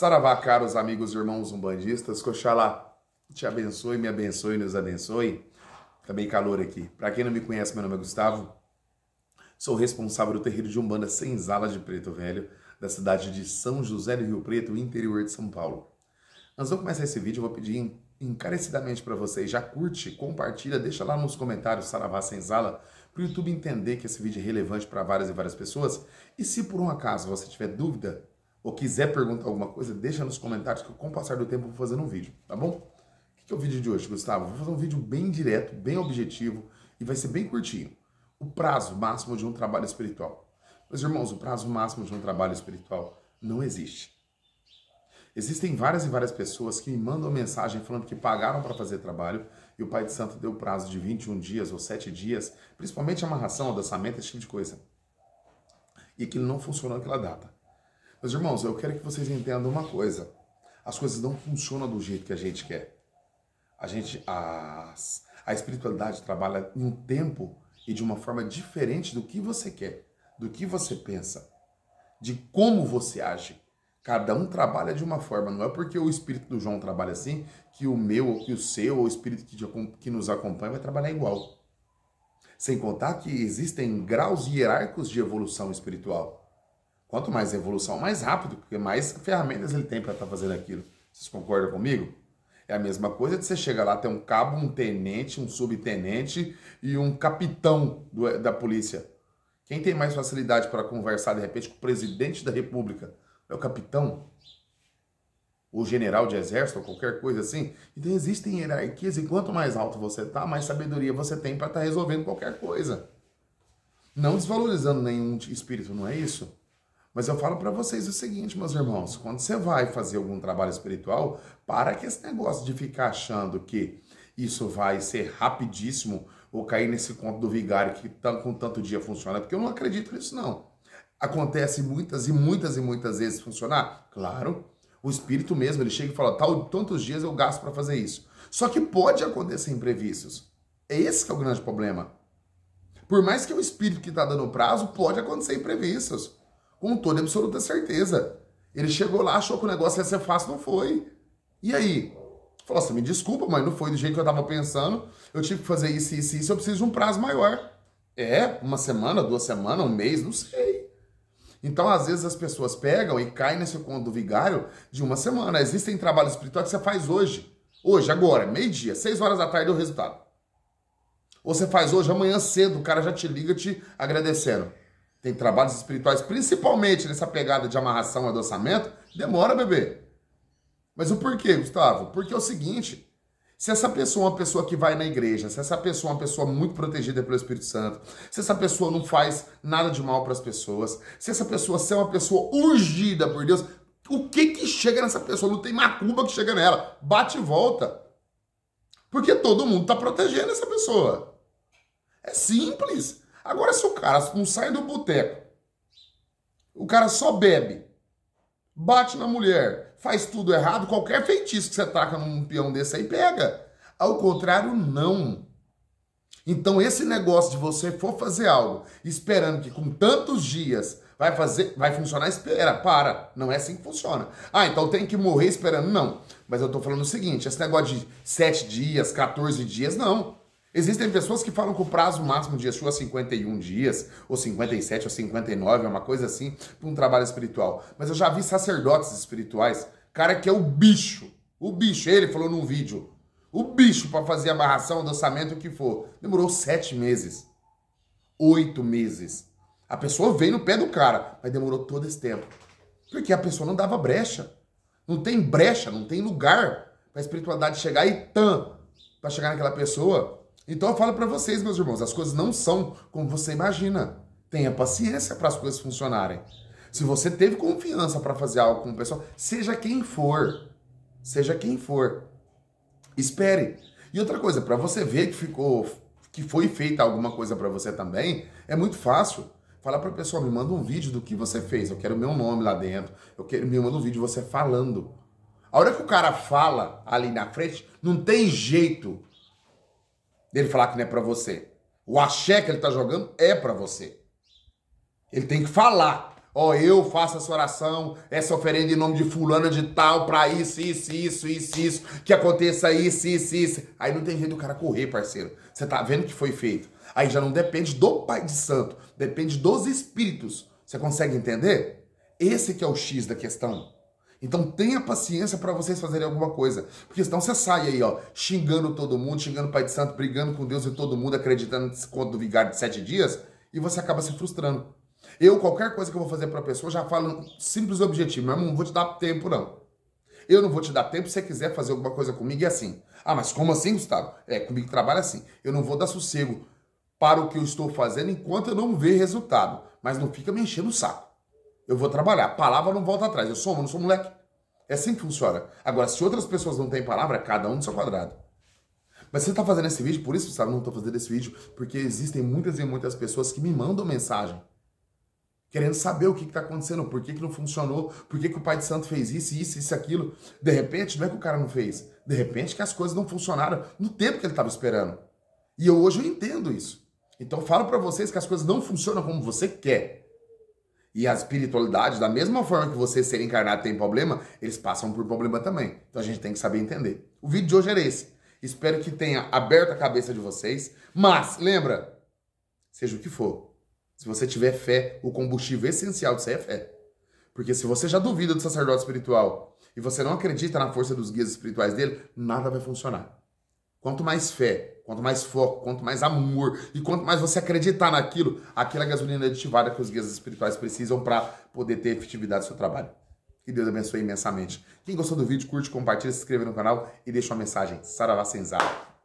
Saravá, caros amigos e irmãos umbandistas, Coxa lá, te abençoe, me abençoe, nos abençoe. Tá bem calor aqui. Para quem não me conhece, meu nome é Gustavo. Sou responsável do terreiro de Umbanda Senzala de Preto Velho, da cidade de São José do Rio Preto, interior de São Paulo. Antes de eu começar esse vídeo, eu vou pedir encarecidamente para vocês, já curte, compartilha, deixa lá nos comentários Saravá Senzala, para o YouTube entender que esse vídeo é relevante para várias e várias pessoas. E se por um acaso você tiver dúvida ou quiser perguntar alguma coisa, deixa nos comentários que com o passar do tempo eu vou fazer um vídeo, tá bom? O que é o vídeo de hoje, Gustavo? Vou fazer um vídeo bem direto, bem objetivo e vai ser bem curtinho. O prazo máximo de um trabalho espiritual. Meus irmãos, o prazo máximo de um trabalho espiritual não existe. Existem várias e várias pessoas que me mandam mensagem falando que pagaram para fazer trabalho e o Pai de Santo deu prazo de 21 dias ou 7 dias, principalmente amarração, adançamento, esse tipo de coisa. E aquilo não funcionou naquela data. Meus irmãos, eu quero que vocês entendam uma coisa. As coisas não funcionam do jeito que a gente quer. A gente a, a espiritualidade trabalha em um tempo e de uma forma diferente do que você quer, do que você pensa, de como você age. Cada um trabalha de uma forma, não é porque o espírito do João trabalha assim que o meu ou que o seu ou o espírito que, te, que nos acompanha vai trabalhar igual. Sem contar que existem graus hierárquicos de evolução espiritual. Quanto mais evolução, mais rápido, porque mais ferramentas ele tem para estar tá fazendo aquilo. Vocês concordam comigo? É a mesma coisa de você chegar lá, ter um cabo, um tenente, um subtenente e um capitão do, da polícia. Quem tem mais facilidade para conversar de repente com o presidente da república? É o capitão? Ou general de exército, ou qualquer coisa assim? Então existem hierarquias e quanto mais alto você tá, mais sabedoria você tem para estar tá resolvendo qualquer coisa. Não desvalorizando nenhum espírito, não é isso? Mas eu falo para vocês o seguinte, meus irmãos: quando você vai fazer algum trabalho espiritual, para que esse negócio de ficar achando que isso vai ser rapidíssimo ou cair nesse conto do vigário que com tanto dia funciona, porque eu não acredito nisso, não. Acontece muitas e muitas e muitas vezes funcionar? Claro. O espírito mesmo, ele chega e fala: tal, tantos dias eu gasto para fazer isso. Só que pode acontecer imprevistos. É esse que é o grande problema. Por mais que o espírito que está dando prazo, pode acontecer imprevistos com toda absoluta certeza. Ele chegou lá, achou que o negócio ia ser fácil, não foi. E aí? Falou assim, me desculpa, mas não foi do jeito que eu estava pensando. Eu tive que fazer isso, isso, isso, eu preciso de um prazo maior. É, uma semana, duas semanas, um mês, não sei. Então, às vezes, as pessoas pegam e caem nesse conto do vigário de uma semana. Existem trabalhos espirituais que você faz hoje. Hoje, agora, meio-dia, seis horas da tarde, é o resultado. Ou você faz hoje, amanhã cedo, o cara já te liga te agradecendo tem trabalhos espirituais, principalmente nessa pegada de amarração, e adoçamento, demora, bebê. Mas o porquê, Gustavo? Porque é o seguinte, se essa pessoa é uma pessoa que vai na igreja, se essa pessoa é uma pessoa muito protegida pelo Espírito Santo, se essa pessoa não faz nada de mal para as pessoas, se essa pessoa se é uma pessoa ungida por Deus, o que que chega nessa pessoa? Não tem macumba que chega nela. Bate e volta. Porque todo mundo está protegendo essa pessoa. É simples. Agora, se o cara não sai do boteco, o cara só bebe, bate na mulher, faz tudo errado, qualquer feitiço que você taca num peão desse aí pega. Ao contrário, não. Então, esse negócio de você for fazer algo esperando que com tantos dias vai fazer, vai funcionar, espera, para. Não é assim que funciona. Ah, então tem que morrer esperando. Não. Mas eu tô falando o seguinte: esse negócio de 7 dias, 14 dias, não. Existem pessoas que falam que o prazo máximo de Yeshua é 51 dias, ou 57, ou 59, é uma coisa assim, para um trabalho espiritual. Mas eu já vi sacerdotes espirituais, cara que é o bicho, o bicho, ele falou num vídeo, o bicho para fazer a amarração, do o que for. Demorou sete meses, oito meses. A pessoa veio no pé do cara, mas demorou todo esse tempo. Porque a pessoa não dava brecha. Não tem brecha, não tem lugar para a espiritualidade chegar e tan, para chegar naquela pessoa então eu falo para vocês, meus irmãos, as coisas não são como você imagina. Tenha paciência para as coisas funcionarem. Se você teve confiança para fazer algo com o pessoal, seja quem for, seja quem for, espere. E outra coisa, para você ver que ficou, que foi feita alguma coisa para você também, é muito fácil. Falar para a pessoa, me manda um vídeo do que você fez. Eu quero o meu nome lá dentro. Eu quero me manda um vídeo de você falando. A hora que o cara fala ali na frente, não tem jeito dele falar que não é para você. O axé que ele tá jogando é para você. Ele tem que falar. Ó, oh, eu faço essa oração, essa oferenda em nome de fulano de tal, pra isso, isso, isso, isso, isso, que aconteça isso, isso, isso. Aí não tem jeito do cara correr, parceiro. Você tá vendo que foi feito. Aí já não depende do Pai de Santo, depende dos Espíritos. Você consegue entender? Esse que é o X da questão. Então tenha paciência para vocês fazerem alguma coisa. Porque senão você sai aí, ó, xingando todo mundo, xingando o Pai de Santo, brigando com Deus e todo mundo, acreditando nesse conto do vigário de sete dias, e você acaba se frustrando. Eu, qualquer coisa que eu vou fazer para a pessoa, já falo um simples objetivo, mas não vou te dar tempo, não. Eu não vou te dar tempo se você quiser fazer alguma coisa comigo, e é assim. Ah, mas como assim, Gustavo? É, comigo trabalha assim. Eu não vou dar sossego para o que eu estou fazendo enquanto eu não ver resultado. Mas não fica me enchendo o saco. Eu vou trabalhar. Palavra não volta atrás. Eu sou homem, não sou moleque. É assim que funciona. Agora, se outras pessoas não têm palavra, é cada um no seu quadrado. Mas você está fazendo esse vídeo, por isso, sabe, não estou fazendo esse vídeo, porque existem muitas e muitas pessoas que me mandam mensagem querendo saber o que está acontecendo, por que, que não funcionou, por que, que o Pai de Santo fez isso, isso, isso, aquilo. De repente, não é que o cara não fez. De repente que as coisas não funcionaram no tempo que ele estava esperando. E eu, hoje eu entendo isso. Então falo para vocês que as coisas não funcionam como você quer e a espiritualidade, da mesma forma que você ser encarnado tem problema, eles passam por problema também. Então a gente tem que saber entender. O vídeo de hoje era esse. Espero que tenha aberto a cabeça de vocês. Mas, lembra, seja o que for, se você tiver fé, o combustível essencial disso aí é fé. Porque se você já duvida do sacerdote espiritual e você não acredita na força dos guias espirituais dele, nada vai funcionar. Quanto mais fé, quanto mais foco, quanto mais amor e quanto mais você acreditar naquilo, aquela gasolina aditivada que os guias espirituais precisam para poder ter efetividade no seu trabalho. Que Deus abençoe imensamente. Quem gostou do vídeo, curte, compartilha, se inscreva no canal e deixa uma mensagem. Saravá Senzala.